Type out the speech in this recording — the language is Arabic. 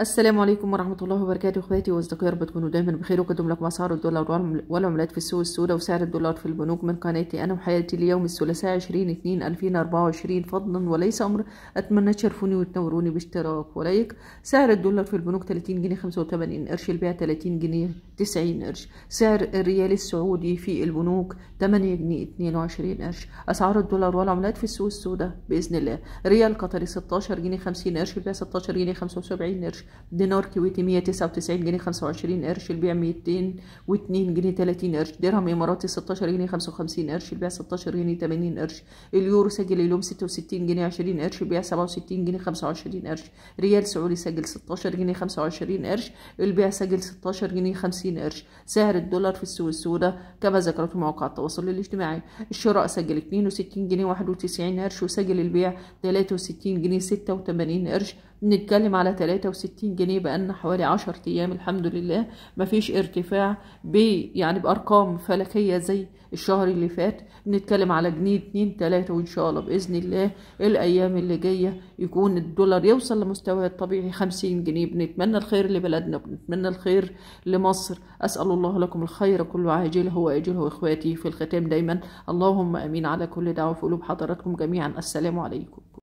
السلام عليكم ورحمة الله وبركاته اخواتي واصدقائي رب تكونوا دايما بخير وقدم لكم اسعار الدولار والعملات في السوق السوداء وسعر الدولار في البنوك من قناتي انا وحياتي ليوم الثلاثاء 20 2 2024 فضلا وليس امر اتمنى تشرفوني وتنوروني باشتراك ولايك سعر الدولار في البنوك 30 جنيه 85 قرش البيع 30 جنيه 90 قرش سعر الريال السعودي في البنوك 8 جنيه 22 قرش اسعار الدولار والعملات في السوق السوداء باذن الله ريال قطري 16 جنيه 50 قرش البيع 16 جنيه 75 قرش دينار كويتي مية تسعة وتسعين جنيه خمسة وعشرين قرش البيع ميتين واتنين جنيه تلاتين قرش درهم إماراتي ستاشر جنيه خمسة وخمسين قرش البيع ستاشر جنيه تمانين قرش اليورو سجل اليوم ستة وستين جنيه عشرين قرش البيع سبعة وستين جنيه خمسة وعشرين قرش ريال سعودي سجل ستاشر جنيه خمسة وعشرين قرش البيع سجل ستاشر جنيه خمسين قرش سعر الدولار في السوق السوداء كما ذكرته مواقع التواصل الاجتماعي الشراء سجل اتنين وستين جنيه واحد وتسعين قرش وسجل البيع تلاتة وستين جنيه ستة وتمانين قرش نتكلم على تلاتة وستين ستين جنيه بقالنا حوالي عشر أيام الحمد لله مفيش ارتفاع ب يعني بأرقام فلكية زي الشهر اللي فات بنتكلم على جنيه اتنين تلاتة وإن شاء الله بإذن الله الأيام اللي جاية يكون الدولار يوصل لمستواه الطبيعي خمسين جنيه بنتمنى الخير لبلدنا بنتمنى الخير لمصر أسأل الله لكم الخير كله عاجله وآجله إخواتي في الختام دايما اللهم أمين على كل دعوة في قلوب حضراتكم جميعا السلام عليكم